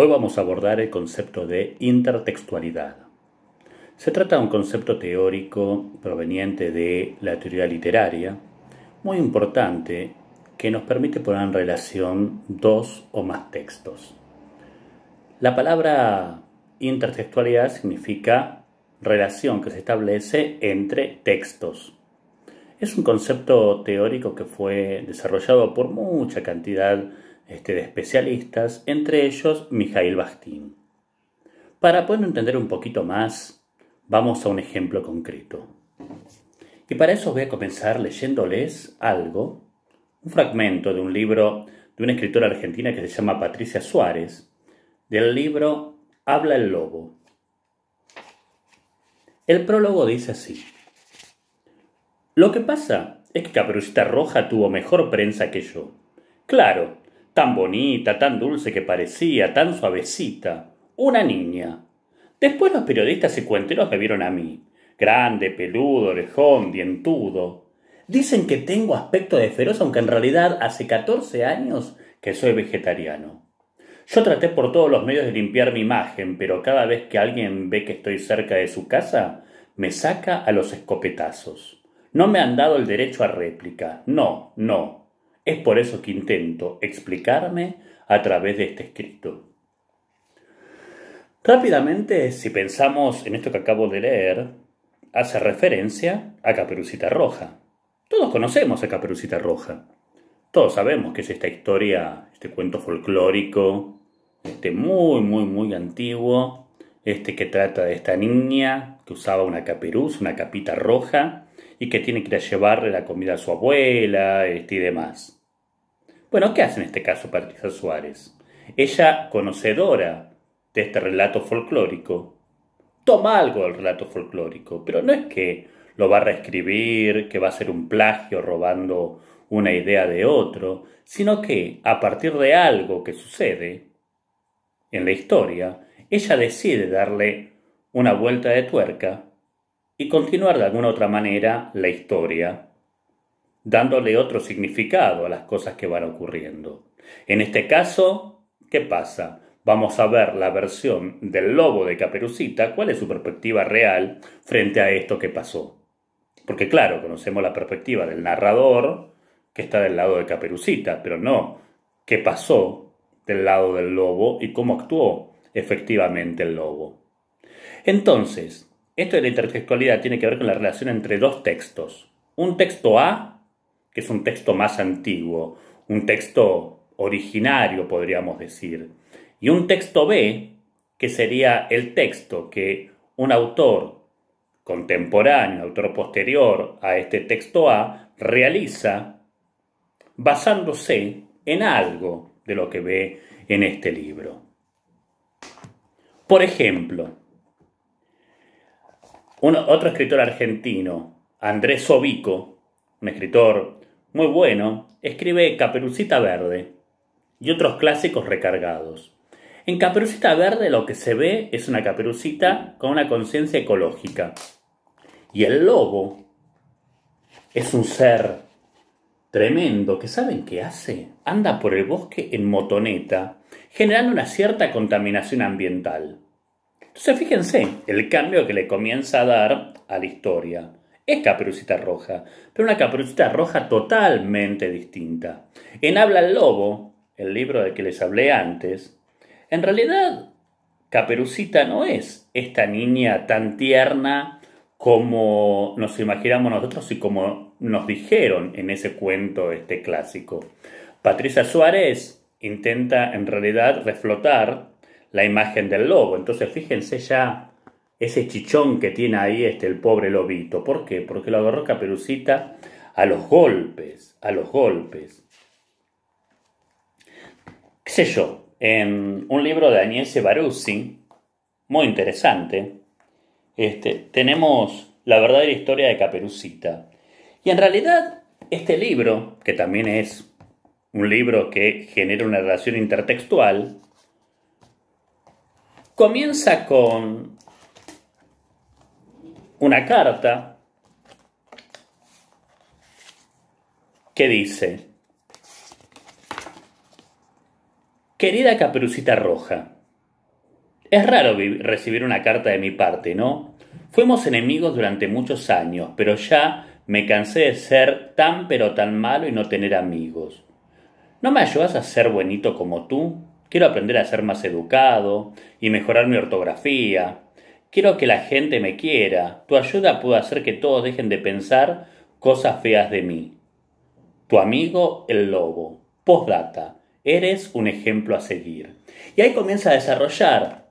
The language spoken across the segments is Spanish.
Hoy vamos a abordar el concepto de intertextualidad. Se trata de un concepto teórico proveniente de la teoría literaria, muy importante, que nos permite poner en relación dos o más textos. La palabra intertextualidad significa relación que se establece entre textos. Es un concepto teórico que fue desarrollado por mucha cantidad de este, de especialistas, entre ellos Mijail Bastín. Para poder entender un poquito más, vamos a un ejemplo concreto. Y para eso voy a comenzar leyéndoles algo, un fragmento de un libro de una escritora argentina que se llama Patricia Suárez, del libro Habla el Lobo. El prólogo dice así. Lo que pasa es que Caperucita Roja tuvo mejor prensa que yo. Claro, tan bonita, tan dulce que parecía, tan suavecita. Una niña. Después los periodistas y cuenteros me vieron a mí, grande, peludo, orejón, dientudo. Dicen que tengo aspecto de feroz, aunque en realidad hace 14 años que soy vegetariano. Yo traté por todos los medios de limpiar mi imagen, pero cada vez que alguien ve que estoy cerca de su casa, me saca a los escopetazos. No me han dado el derecho a réplica. No, no. Es por eso que intento explicarme a través de este escrito. Rápidamente, si pensamos en esto que acabo de leer, hace referencia a Caperucita Roja. Todos conocemos a Caperucita Roja. Todos sabemos que es esta historia, este cuento folclórico, este muy, muy, muy antiguo, este que trata de esta niña que usaba una caperuz, una capita roja, y que tiene que ir a llevarle la comida a su abuela, este, y demás. Bueno, ¿qué hace en este caso Patricia Suárez? Ella, conocedora de este relato folclórico, toma algo del relato folclórico, pero no es que lo va a reescribir, que va a ser un plagio robando una idea de otro, sino que a partir de algo que sucede en la historia, ella decide darle una vuelta de tuerca y continuar de alguna otra manera la historia dándole otro significado a las cosas que van ocurriendo. En este caso, ¿qué pasa? Vamos a ver la versión del lobo de Caperucita, cuál es su perspectiva real frente a esto que pasó. Porque claro, conocemos la perspectiva del narrador que está del lado de Caperucita, pero no qué pasó del lado del lobo y cómo actuó efectivamente el lobo. Entonces, esto de la intertextualidad tiene que ver con la relación entre dos textos. Un texto A que es un texto más antiguo, un texto originario, podríamos decir, y un texto B, que sería el texto que un autor contemporáneo, autor posterior a este texto A, realiza basándose en algo de lo que ve en este libro. Por ejemplo, otro escritor argentino, Andrés Sobico, un escritor muy bueno, escribe Caperucita Verde y otros clásicos recargados. En Caperucita Verde lo que se ve es una caperucita con una conciencia ecológica. Y el lobo es un ser tremendo que saben qué hace. Anda por el bosque en motoneta, generando una cierta contaminación ambiental. Entonces fíjense el cambio que le comienza a dar a la historia es Caperucita Roja, pero una Caperucita Roja totalmente distinta. En Habla el Lobo, el libro del que les hablé antes, en realidad Caperucita no es esta niña tan tierna como nos imaginamos nosotros y como nos dijeron en ese cuento este clásico. Patricia Suárez intenta en realidad reflotar la imagen del lobo, entonces fíjense ya ese chichón que tiene ahí este, el pobre lobito. ¿Por qué? Porque lo agarró Caperucita a los golpes, a los golpes. ¿Qué sé yo? En em, un libro de Daniel Baruzzi, muy interesante, este, tenemos la verdadera historia de Caperucita. Y en realidad, este libro, que también es un libro que genera una relación intertextual, comienza con una carta que dice, Querida Caperucita Roja, es raro recibir una carta de mi parte, ¿no? Fuimos enemigos durante muchos años, pero ya me cansé de ser tan pero tan malo y no tener amigos. ¿No me ayudas a ser buenito como tú? Quiero aprender a ser más educado y mejorar mi ortografía. Quiero que la gente me quiera. Tu ayuda puede hacer que todos dejen de pensar cosas feas de mí. Tu amigo el lobo. Postdata. Eres un ejemplo a seguir. Y ahí comienza a desarrollar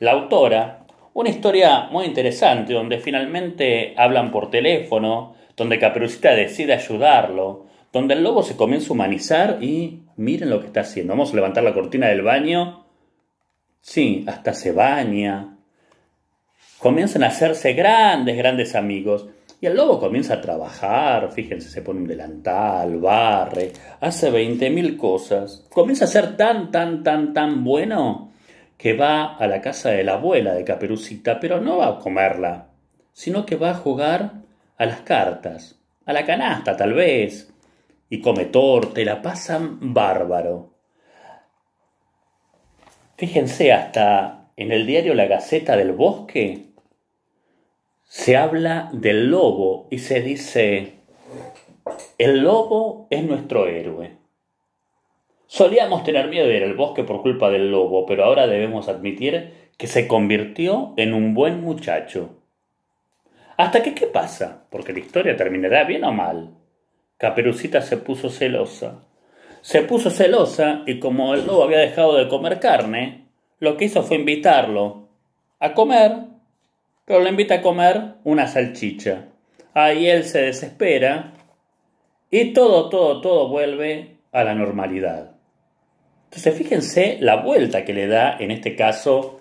la autora una historia muy interesante donde finalmente hablan por teléfono, donde Caperucita decide ayudarlo, donde el lobo se comienza a humanizar y miren lo que está haciendo. Vamos a levantar la cortina del baño. Sí, hasta se baña, comienzan a hacerse grandes, grandes amigos. Y el lobo comienza a trabajar, fíjense, se pone un delantal, barre, hace 20.000 cosas. Comienza a ser tan, tan, tan, tan bueno que va a la casa de la abuela de Caperucita, pero no va a comerla, sino que va a jugar a las cartas, a la canasta tal vez, y come torte, la pasan bárbaro. Fíjense, hasta en el diario La Gaceta del Bosque se habla del lobo y se dice, el lobo es nuestro héroe. Solíamos tener miedo de ir al bosque por culpa del lobo, pero ahora debemos admitir que se convirtió en un buen muchacho. ¿Hasta que qué pasa? Porque la historia terminará bien o mal. Caperucita se puso celosa. Se puso celosa y como el lobo había dejado de comer carne, lo que hizo fue invitarlo a comer pero le invita a comer una salchicha. Ahí él se desespera y todo, todo, todo vuelve a la normalidad. Entonces fíjense la vuelta que le da en este caso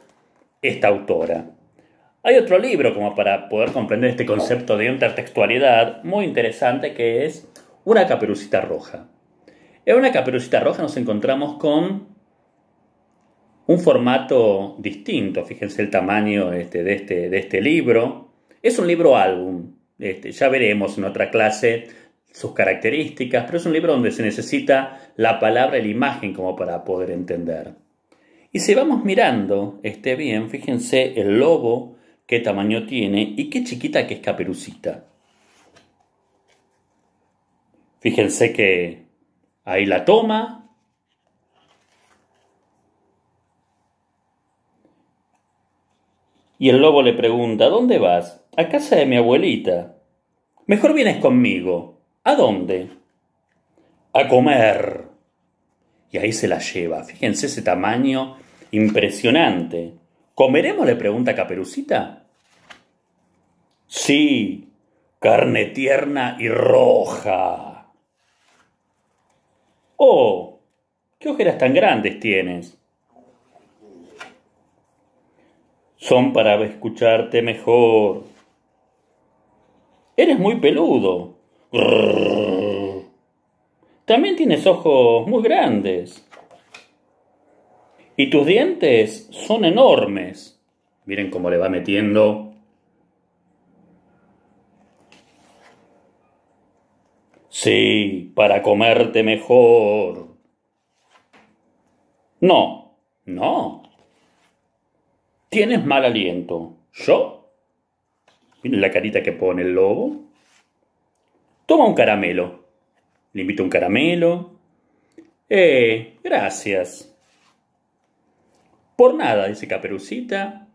esta autora. Hay otro libro como para poder comprender este concepto de intertextualidad muy interesante que es Una caperucita roja. En Una caperucita roja nos encontramos con un formato distinto. Fíjense el tamaño este, de, este, de, este, libro. Es un libro álbum. Este, ya veremos en otra clase sus características, pero es un libro donde se necesita la palabra y la imagen como para poder entender. Y si vamos mirando este bien, fíjense el lobo, qué tamaño tiene y qué chiquita que es Caperucita. Fíjense que ahí la toma, Y el lobo le pregunta ¿Dónde vas? A casa de mi abuelita. Mejor vienes conmigo. ¿A dónde? A comer. Y ahí se la lleva. Fíjense ese tamaño impresionante. ¿Comeremos? le pregunta Caperucita. Sí, carne tierna y roja. Oh, qué ojeras tan grandes tienes. son para escucharte mejor. Eres muy peludo. También tienes ojos muy grandes. Y tus dientes son enormes. Miren cómo le va metiendo. Sí, para comerte mejor. No, no, Tienes mal aliento. ¿Yo? Miren la carita que pone el lobo. Toma un caramelo. Le invito un caramelo. Eh, gracias. Por nada, dice Caperucita.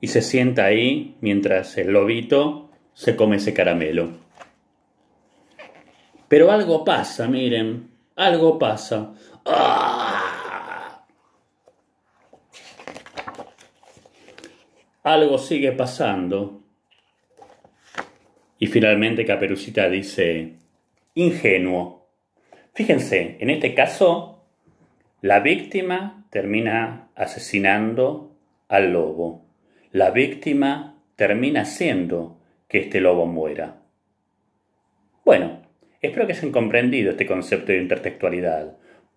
Y se sienta ahí mientras el lobito se come ese caramelo. Pero algo pasa, miren. Algo pasa. ¡Ah! algo sigue pasando. Y finalmente Caperucita dice, ingenuo. Fíjense, en este caso, la víctima termina asesinando al lobo. La víctima termina haciendo que este lobo muera. Bueno, espero que hayan comprendido este concepto de intertextualidad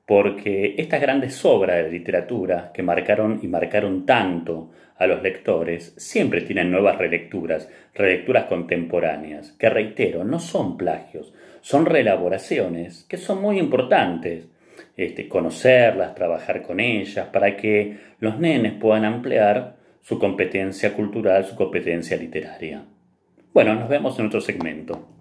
porque estas grandes obras de literatura que marcaron y marcaron tanto a los lectores siempre tienen nuevas relecturas, relecturas contemporáneas, que reitero, no son plagios, son reelaboraciones que son muy importantes. Este, conocerlas, trabajar con ellas, para que los nenes puedan ampliar su competencia cultural, su competencia literaria. Bueno, nos vemos en otro segmento.